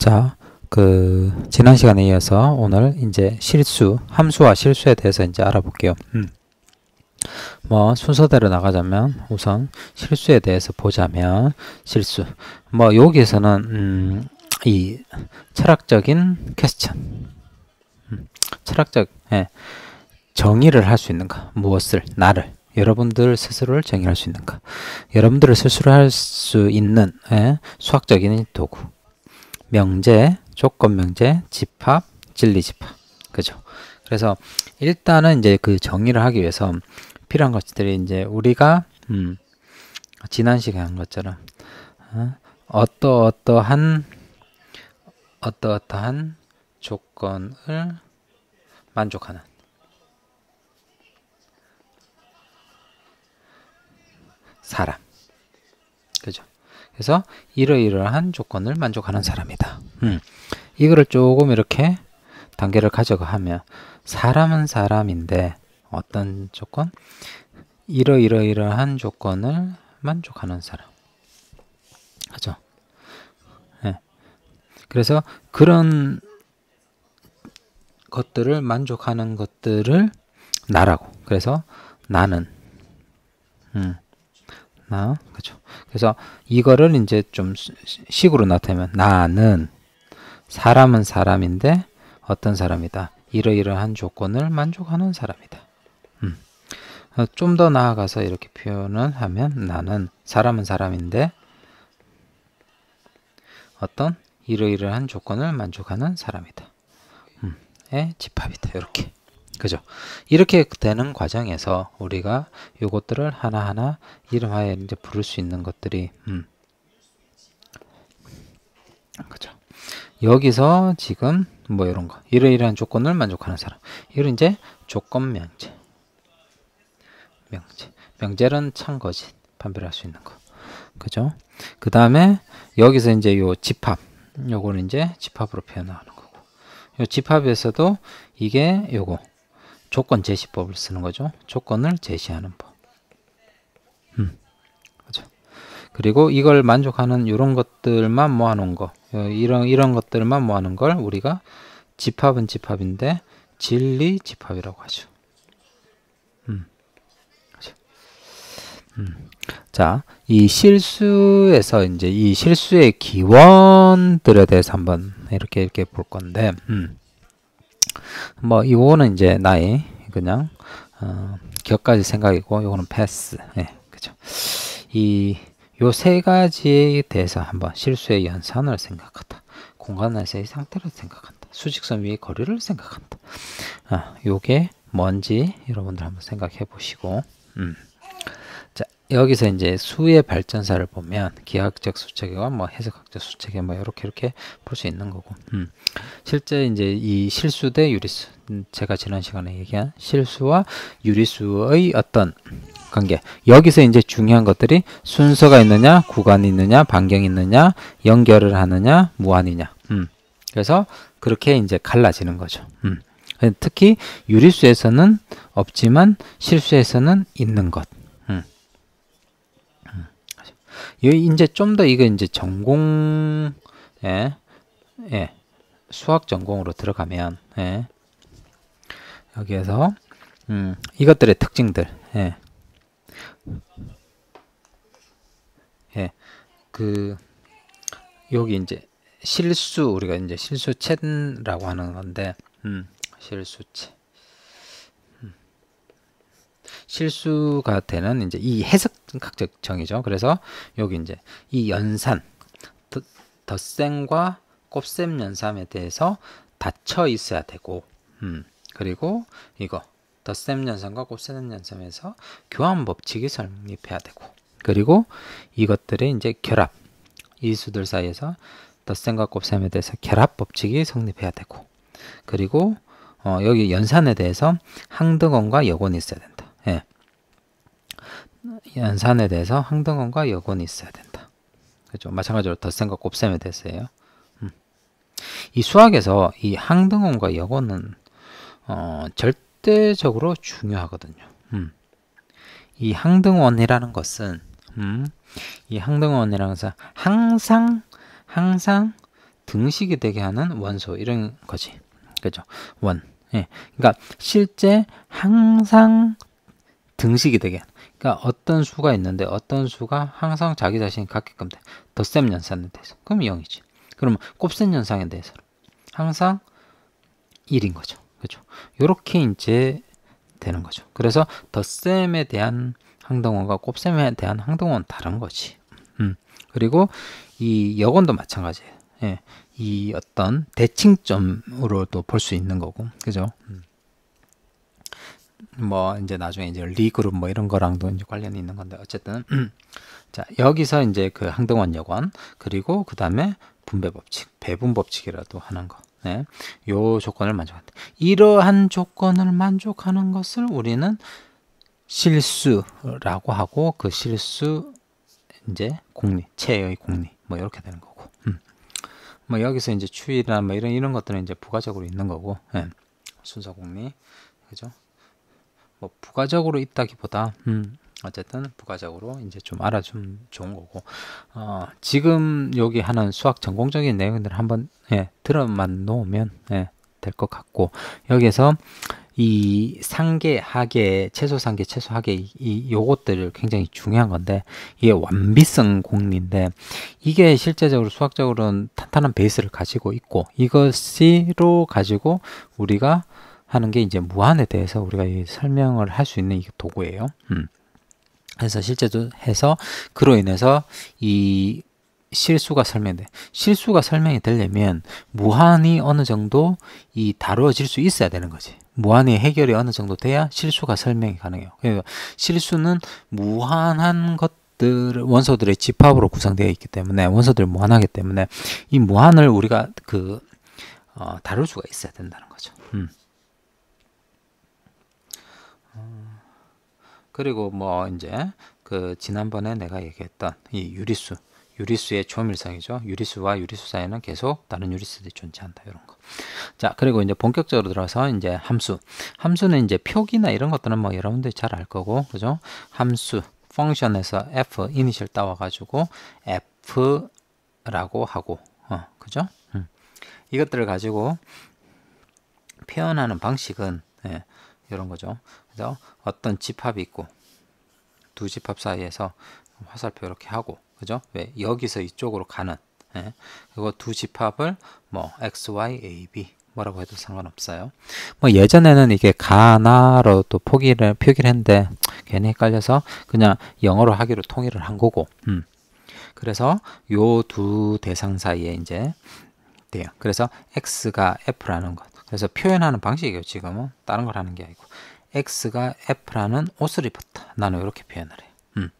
자, 그 지난 시간에 이어서 오늘 이제 실수, 함수와 실수에 대해서 이제 알아볼게요. 음. 뭐 순서대로 나가자면 우선 실수에 대해서 보자면 실수. 뭐 여기에서는 음, 이 철학적인 퀘스천, 음, 철학적 예, 정의를 할 수 있는가? 무엇을 나를 여러분들 스스로를 정의할 수 있는가? 여러분들을 스스로 할 수 있는 예, 수학적인 도구. 명제, 조건명제, 집합, 진리집합. 그죠? 그래서 일단은 이제 그 정의를 하기 위해서 필요한 것들이 이제 우리가 음, 지난 시간에 한 것처럼 어, 어떠 어떠한 어떠 어떠한 조건을 만족하는 사람 그래서 이러이러한 조건을 만족하는 사람이다. 음. 이거를 조금 이렇게 단계를 가져가 하면 사람은 사람인데 어떤 조건? 이러이러이러한 조건을 만족하는 사람. 그죠? 네. 예. 그래서 그런 것들을 만족하는 것들을 나라고. 그래서 나는 음. 나 아, 그죠? 그래서 이거를 이제 좀 식으로 나타내면 나는 사람은 사람인데 어떤 사람이다. 이러이러한 조건을 만족하는 사람이다. 음. 어, 좀더 나아가서 이렇게 표현을 하면 나는 사람은 사람인데 어떤 이러이러한 조건을 만족하는 사람이다. 음. 의 집합이다. 이렇게. 그죠? 이렇게 되는 과정에서 우리가 요것들을 하나하나 이름하에 이제 부를 수 있는 것들이 음. 그죠? 여기서 지금 뭐 이런 거 이러이러한 조건을 만족하는 사람 이런 이제 조건 명제 명제 명제는 창거짓 판별할 수 있는 거 그죠? 그 다음에 여기서 이제 요 집합 요거는 이제 집합으로 표현하는 거고 요 집합에서도 이게 요거 조건 제시법을 쓰는 거죠. 조건을 제시하는 법. 음, 그죠. 그리고 이걸 만족하는 이런 것들만 모아놓은 거, 어, 이런 이런 것들만 모아놓은 걸 우리가 집합은 집합인데 진리 집합이라고 하죠. 음, 그죠. 음. 자, 이 실수에서 이제 이 실수의 기원들에 대해서 한번 이렇게 이렇게 볼 건데. 음. 뭐 이거는 이제 나의 그냥 어, 기억까지 생각이고 이거는 패스. 예, 그죠. 이 요 세 가지에 대해서 한번 실수의 연산을 생각한다 공간에서의 상태를 생각한다. 수직선 위의 거리를 생각한다. 아, 요게 뭔지 여러분들 한번 생각해 보시고 음. 여기서 이제 수의 발전사를 보면 기하학적 수체계와 뭐 해석학적 수체계 뭐 이렇게 이렇게 볼 수 있는 거고 음. 실제 이제 이 실수 대 유리수 음, 제가 지난 시간에 얘기한 실수와 유리수의 어떤 관계 여기서 이제 중요한 것들이 순서가 있느냐 구간이 있느냐 반경이 있느냐 연결을 하느냐 무한이냐 음. 그래서 그렇게 이제 갈라지는 거죠 음. 특히 유리수에서는 없지만 실수에서는 있는 것 여기 이제 좀 더 이거 이제 전공 예, 예, 수학 전공으로 들어가면 예, 여기에서 음, 이것들의 특징들 예, 예, 그 여기 이제 실수 우리가 이제 실수챗라고 하는 건데 음, 실수챗 음. 실수가 되는 이제 이 해석 각적정이죠. 그래서 여기 이제 이 연산 덧셈과 곱셈 연산에 대해서 닫혀 있어야 되고 음, 그리고 이거 덧셈 연산과 곱셈 연산에서 교환 법칙이 설립해야 되고 그리고 이것들의 이제 결합 이 수들 사이에서 덧셈과 곱셈에 대해서 결합 법칙이 성립해야 되고 그리고 어, 여기 연산에 대해서 항등원과 여원이 있어야 된다. 연산에 대해서 항등원과 여건이 있어야 된다. 그렇죠. 마찬가지로 덧셈과 곱셈에 대해서예요. 음. 이 수학에서 이 항등원과 여건은 어, 절대적으로 중요하거든요. 음. 이 항등원이라는 것은 음, 이 항등원이라는 것은 항상 항상 등식이 되게 하는 원소 이런 거지. 그죠 원. 예. 그러니까 실제 항상 등식이 되게 그러니까 어떤 수가 있는데 어떤 수가 항상 자기 자신이 갖게끔 돼. 덧셈 연산에 대해서. 그럼 0이지. 그러면 곱셈 연산에 대해서 항상 1인 거죠. 그렇죠? 이렇게 이제 되는 거죠. 그래서 덧셈에 대한 항동원과 곱셈에 대한 항동원은 다른 거지. 음. 그리고 이 여건도 마찬가지예요. 예. 이 어떤 대칭점으로도 볼 수 있는 거고. 그죠? 음. 뭐 이제 나중에 이제 리그룹 뭐 이런 거랑도 이제 관련이 있는 건데 어쨌든 자 여기서 이제 그 항등원 여건 그리고 그 다음에 분배 법칙 배분 법칙이라도 하는 거. 네, 요 조건을 만족한다. 이러한 조건을 만족하는 것을 우리는 실수라고 하고 그 실수 이제 공리, 체의 공리 뭐 이렇게 되는 거고. 음. 뭐 여기서 이제 추이나 뭐 이런 이런 것들은 이제 부가적으로 있는 거고. 예. 순서 공리. 그죠? 뭐 부가적으로 있다기보다 음, 어쨌든 부가적으로 이제 좀 알아주면 좋은 거고 어, 지금 여기 하는 수학 전공적인 내용들 을 한번 예, 들어만 놓으면 예, 될 것 같고 여기에서 이 상계 하계 최소 상계 최소 하계 이, 이 요것들을 굉장히 중요한 건데 이게 완비성 공리인데 이게 실제적으로 수학적으로는 탄탄한 베이스를 가지고 있고 이것으로 가지고 우리가 하는 게 이제 무한에 대해서 우리가 설명을 할 수 있는 도구예요. 음. 그래서 실제로 해서 그로 인해서 이 실수가 설명돼. 실수가 설명이 되려면 무한이 어느 정도 이 다루어질 수 있어야 되는 거지. 무한의 해결이 어느 정도 돼야 실수가 설명이 가능해요. 그러니까 실수는 무한한 것들 원소들의 집합으로 구성되어 있기 때문에 원소들 무한하기 때문에 이 무한을 우리가 그 어, 다룰 수가 있어야 된다는 거죠. 음. 그리고 뭐 이제 그 지난번에 내가 얘기했던 이 유리수 유리수의 초밀상이죠 유리수와 유리수 사이는 계속 다른 유리수들이 존재한다. 이런 거. 자, 그리고 이제 본격적으로 들어서 이제 함수. 함수는 이제 표기나 이런 것들은 뭐 여러분들이 잘 알 거고, 그죠? 함수, 펑션에서 f 이니셜 따와가지고 f라고 하고, 어, 그죠? 음. 이것들을 가지고 표현하는 방식은 예, 이런 거죠. 그래서 어떤 집합이 있고 두 집합 사이에서 화살표 이렇게 하고 그죠? 왜 여기서 이쪽으로 가는 예? 그거 두 집합을 뭐 x, y, a, b 뭐라고 해도 상관없어요. 뭐 예전에는 이게 가나로 또 포기를 표기를 했는데 괜히 헷갈려서 그냥 영어로 하기로 통일을 한 거고. 음. 그래서 요 두 대상 사이에 이제 돼요. 그래서 x가 f라는 것. 그래서 표현하는 방식이에요. 지금은 다른 걸 하는 게 아니고 X가 F라는 옷을 입었다. 나는 이렇게 표현을 해. 음.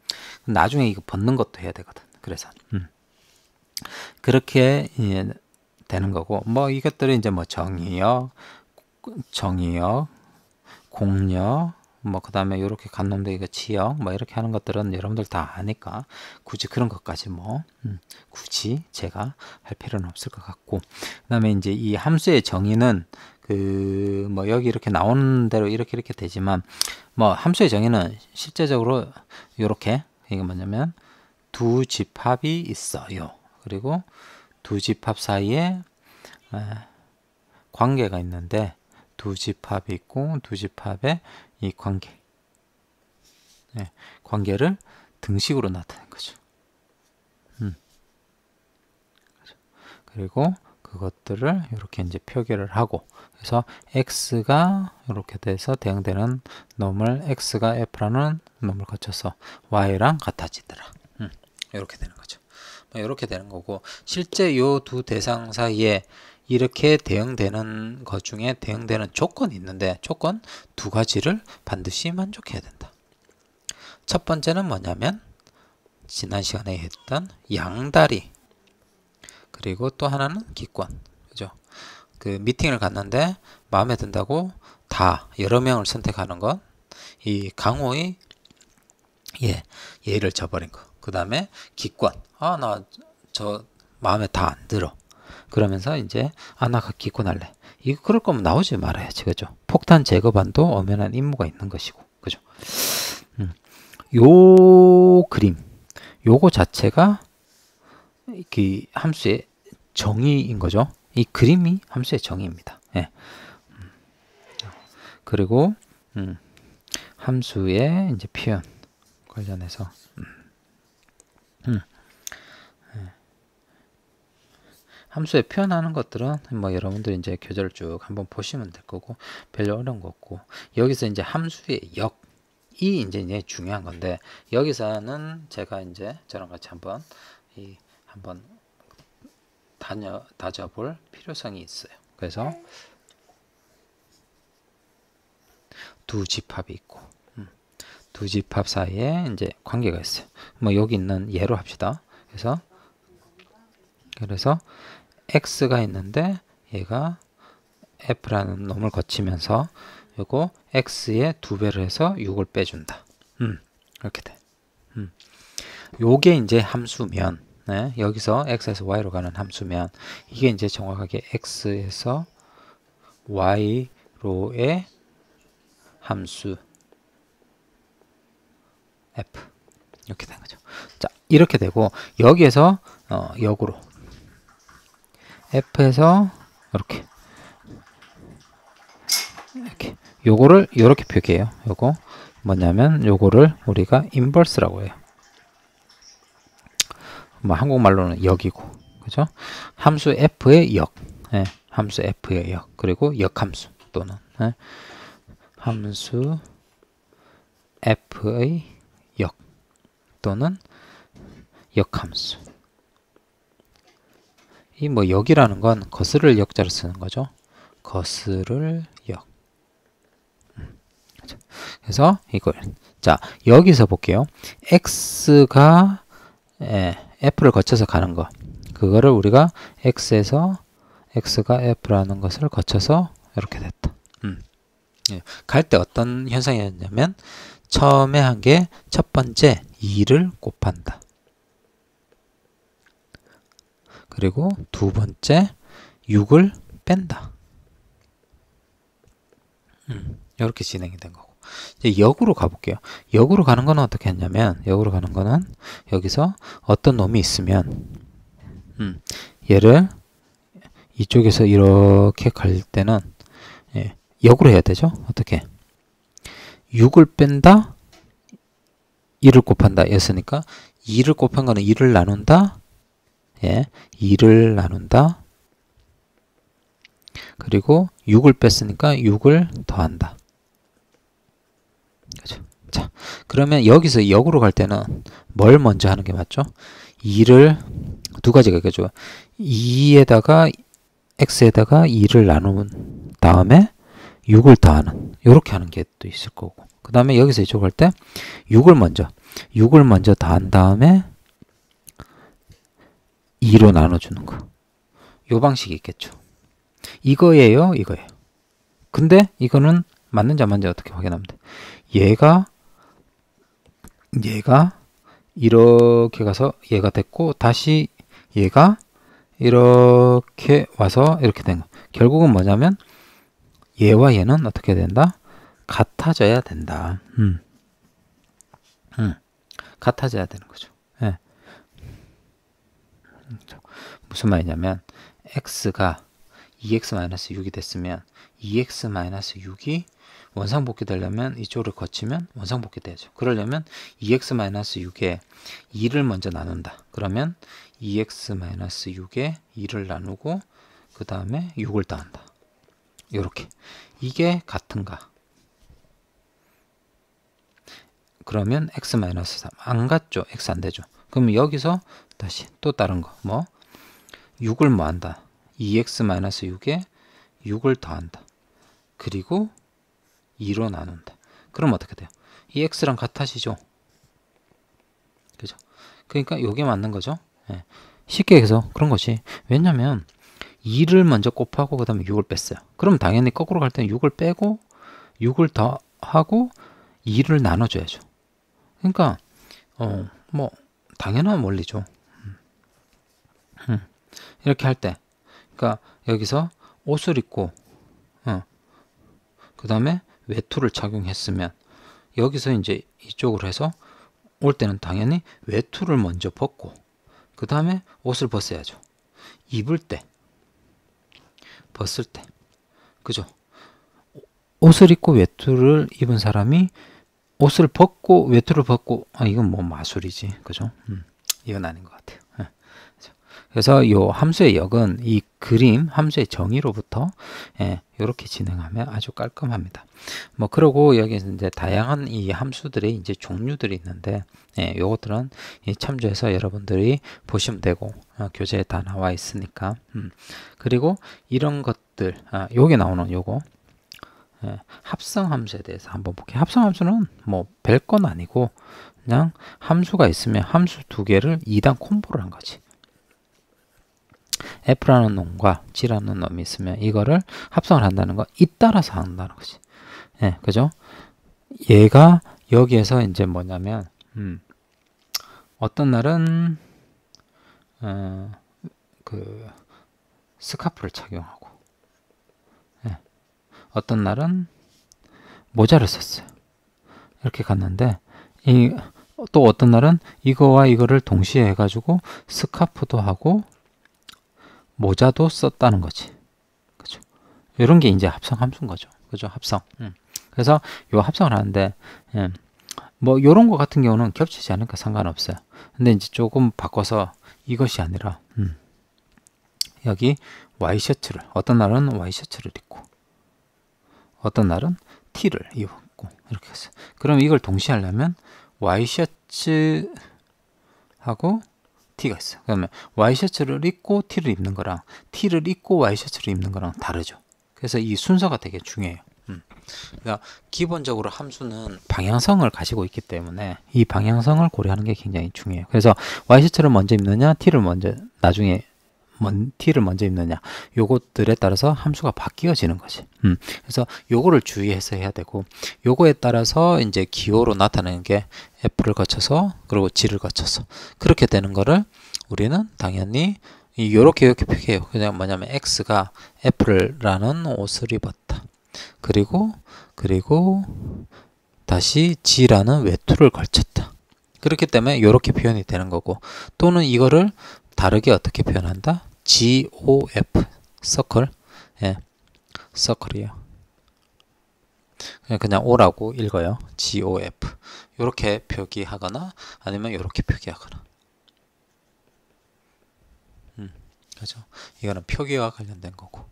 나중에 이거 벗는 것도 해야 되거든. 그래서 음. 그렇게 예, 되는 거고 뭐 이것들이 이제 뭐 정의역, 정의역, 공역, 뭐그 다음에 이렇게 간놈대기가 지역 뭐 이렇게 하는 것들은 여러분들 다 아니까 굳이 그런 것까지 뭐 음, 굳이 제가 할 필요는 없을 것 같고 그 다음에 이제 이 함수의 정의는 그 뭐 여기 이렇게 나오는 대로 이렇게 이렇게 되지만 뭐 함수의 정의는 실제적으로 이렇게 이게 뭐냐면 두 집합이 있어요 그리고 두 집합 사이에 관계가 있는데 두 집합이 있고 두 집합에 이 관계. 네, 관계를 등식으로 나타낸 거죠. 음. 그리고 그것들을 이렇게 이제 표기를 하고 그래서 x가 이렇게 돼서 대응되는 놈을 x가 f라는 놈을 거쳐서 y랑 같아지더라. 음, 이렇게 되는 거죠. 뭐 이렇게 되는 거고 실제 요두 대상 사이에 이렇게 대응되는 것 중에 대응되는 조건이 있는데 조건 두 가지를 반드시 만족해야 된다. 첫 번째는 뭐냐면 지난 시간에 했던 양다리 그리고 또 하나는 기권 그죠? 그 미팅을 갔는데 마음에 든다고 다 여러 명을 선택하는 것이 강호의 예 예를 저버린 거. 그 다음에 기권 아 나 저 마음에 다 안 들어 그러면서 이제 아나가 끼고 날래. 이거 그럴 거면 나오지 말아야지. 그죠? 폭탄 제거반도 엄연한 임무가 있는 것이고. 그죠? 음. 요 그림. 요거 자체가 그 함수의 정의인 거죠. 이 그림이 함수의 정의입니다. 예. 음. 그리고 음. 함수의 이제 표현 관련해서 음. 음. 함수에 표현하는 것들은 뭐 여러분들 이제 교재를 쭉 한번 보시면 될 거고 별로 어려운 거 없고 여기서 이제 함수의 역이 이제 이제 중요한 건데 여기서는 제가 이제 저랑 같이 한번 이 한번 다녀 다져볼 필요성이 있어요. 그래서 두 집합이 있고 음, 두 집합 사이에 이제 관계가 있어요. 뭐 여기 있는 예로 합시다. 그래서 그래서 x가 있는데 얘가 f라는 놈을 거치면서 요거 x의 두 배를 해서 6을 빼준다. 음, 이렇게 돼. 음. 요게 이제 함수면 네, 여기서 x에서 y로 가는 함수면 이게 이제 정확하게 x에서 y로의 함수 f 이렇게 된 거죠. 자, 이렇게 되고 여기에서 어, 역으로 F에서 이렇게 이렇게 요거를 이렇게 표기해요. 요거 뭐냐면 요거를 우리가 인버스라고 해요. 뭐 한국말로는 역이고 그죠? 함수 F의 역 예, 함수 F의 역 그리고 역함수 또는 예, 함수 F의 역 또는 역함수 이뭐 역이라는 건 거스를 역자로 쓰는 거죠. 거스를 역. 그래서 이걸 자 여기서 볼게요. x가 예, f를 거쳐서 가는 거. 그거를 우리가 x에서 x가 f라는 것을 거쳐서 이렇게 됐다. 음. 예, 갈때 어떤 현상이었냐면 처음에 한 게 첫 번째 2를 곱한다. 그리고 두 번째 6을 뺀다. 음, 이렇게 진행이 된 거고. 이제 역으로 가볼게요. 역으로 가는 건 어떻게 했냐면 역으로 가는 거는 여기서 어떤 놈이 있으면 음, 얘를 이쪽에서 이렇게 갈 때는 예, 역으로 해야 되죠. 어떻게? 6을 뺀다 2를 곱한다 였으니까 2를 곱한 거는 2를 나눈다 예, 2를 나눈다. 그리고 6을 뺐으니까 6을 더한다. 그죠? 자, 그러면 여기서 역으로 갈 때는 뭘 먼저 하는 게 맞죠? 2를 두 가지가 있겠죠. 2에다가 x에다가 2를 나누는 다음에 6을 더하는 이렇게 하는 게 또 있을 거고 그 다음에 여기서 이쪽 할때 6을 먼저 6을 먼저 더한 다음에 2로 나눠주는 거. 요 방식이 있겠죠. 이거예요, 이거예요. 근데 이거는 맞는지 안 맞는지 어떻게 확인하면 돼? 얘가 얘가 이렇게 가서 얘가 됐고 다시 얘가 이렇게 와서 이렇게 된 거. 결국은 뭐냐면 얘와 얘는 어떻게 된다? 같아져야 된다. 음. 음. 같아져야 되는 거죠. 무슨 말이냐면 x가 2x-6이 됐으면 2x-6이 원상복귀 되려면 이쪽을 거치면 원상복귀 되죠. 그러려면 2x-6에 2를 먼저 나눈다. 그러면 2x-6에 2를 나누고 그 다음에 6을 더한다. 이렇게 이게 같은가? 그러면 x-3 안 같죠? x 안 되죠? 그럼 여기서 다시 또 다른 거 뭐 6을 뭐 한다 2x-6에 6을 더한다 그리고 2로 나눈다 그럼 어떻게 돼요? 이 x랑 같아지죠 그죠? 그러니까 이게 맞는 거죠 예. 쉽게 해서 그런 거지 왜냐면 2를 먼저 곱하고 그 다음에 6을 뺐어요 그럼 당연히 거꾸로 갈 때는 6을 빼고 6을 더하고 2를 나눠줘야죠 그러니까 어뭐 당연한 원리죠. 음. 음. 이렇게 할 때, 그러니까 여기서 옷을 입고, 어. 그 다음에 외투를 착용했으면 여기서 이제 이쪽으로 해서 올 때는 당연히 외투를 먼저 벗고 그 다음에 옷을 벗어야죠. 입을 때, 벗을 때, 그죠? 옷을 입고 외투를 입은 사람이 옷을 벗고 외투를 벗고 아, 이건 뭐 마술이지 그죠? 음, 이건 아닌 것 같아요. 예. 그래서 이 함수의 역은 이 그림 함수의 정의로부터 예, 이렇게 진행하면 아주 깔끔합니다. 뭐 그러고 여기서 이제 다양한 이 함수들의 이제 종류들이 있는데 예, 요것들은 이 참조해서 여러분들이 보시면 되고 어, 교재에 다 나와 있으니까 음. 그리고 이런 것들 아, 요게 나오는 요거 예, 합성 함수에 대해서 한번 볼게요. 합성 함수는 뭐별건 아니고 그냥 함수가 있으면 함수 두 개를 2단 콤보를 한 거지. F라는 놈과 G라는 놈이 있으면 이거를 합성을 한다는 거 잇따라서 한다는 거지. 예, 그죠? 얘가 여기에서 이제 뭐냐면 음, 어떤 날은 어, 그 스카프를 착용하고 어떤 날은 모자를 썼어요. 이렇게 갔는데 이 또 어떤 날은 이거와 이거를 동시에 해가지고 스카프도 하고 모자도 썼다는 거지. 그죠? 이런 게 이제 합성 함수인 거죠. 그죠? 합성. 음. 그래서 요 합성을 하는데 예. 뭐 요런 거 같은 경우는 겹치지 않으니까 상관없어요. 근데 이제 조금 바꿔서 이것이 아니라 음. 여기 와이셔츠를 어떤 날은 와이셔츠를 입고 어떤 날은 티를 입었고 이렇게 했어요. 그럼 이걸 동시에 하려면 와이셔츠하고 티가 있어요. 그러면 와이셔츠를 입고 티를 입는 거랑 티를 입고 와이셔츠를 입는 거랑 다르죠. 그래서 이 순서가 되게 중요해요. 음. 그러니까 기본적으로 함수는 방향성을 가지고 있기 때문에 이 방향성을 고려하는 게 굉장히 중요해요. 그래서 와이셔츠를 먼저 입느냐, 티를 먼저 나중에 먼, t를 먼저 입느냐 요것들에 따라서 함수가 바뀌어지는 거지 음, 그래서 요거를 주의해서 해야 되고 요거에 따라서 이제 기호로 나타내는 게 f를 거쳐서 그리고 g를 거쳐서 그렇게 되는 거를 우리는 당연히 이렇게 이렇게 표기해요 그냥 뭐냐면 x가 애플라는 옷을 입었다 그리고 그리고 다시 g라는 외투를 걸쳤다 그렇기 때문에 이렇게 표현이 되는 거고 또는 이거를 다르게 어떻게 표현한다 GOF 서클 예 서클이요 그냥 그냥 O라고 읽어요 GOF 이렇게 표기하거나 아니면 이렇게 표기하거나 음, 그죠 이거는 표기와 관련된 거고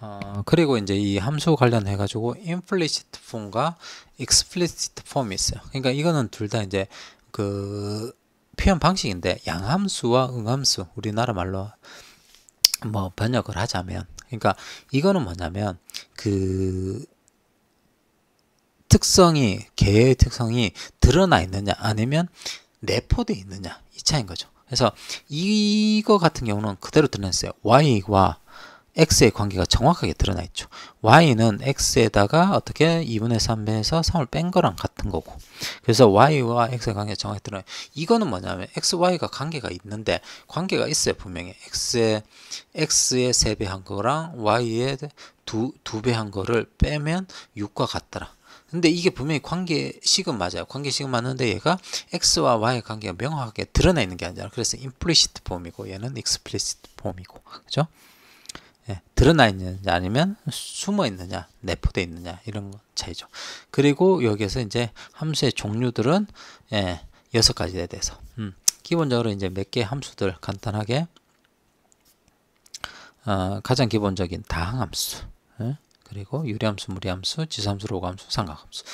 어, 그리고 이제 이 함수 관련해 가지고 implicit form과 explicit form이 있어요 그러니까 이거는 둘 다 이제 그 표현 방식인데 양함수와 응함수 우리나라 말로 뭐 번역을 하자면 그러니까 이거는 뭐냐면 그 특성이 개의 특성이 드러나 있느냐 아니면 내포돼 있느냐 이 차인 거죠. 그래서 이거 같은 경우는 그대로 드러냈어요. y와 x의 관계가 정확하게 드러나 있죠. y는 x에다가 어떻게 2분의 3배에서 3을 뺀 거랑 같은 거고. 그래서 y와 x의 관계가 정확히 드러나 이거는 뭐냐면 x, y가 관계가 있는데 관계가 있어요. 분명히 x의 x의 3배 한 거랑 y의 2, 2배 한 거를 빼면 6과 같더라. 근데 이게 분명히 관계식은 맞아요. 관계식은 맞는데 얘가 x와 y의 관계가 명확하게 드러나 있는 게 아니잖아. 그래서 implicit 폼이고 얘는 explicit 폼이고. 그죠? 예, 드러나 있느냐 아니면 숨어 있느냐 내포되어 있느냐 이런 차이죠. 그리고 여기에서 이제 함수의 종류들은 예, 여섯 가지에 대해서 음, 기본적으로 이제 몇 개 함수들 간단하게 어, 가장 기본적인 다항함수 예? 그리고 유리함수, 무리함수, 지수함수, 로그함수, 삼각함수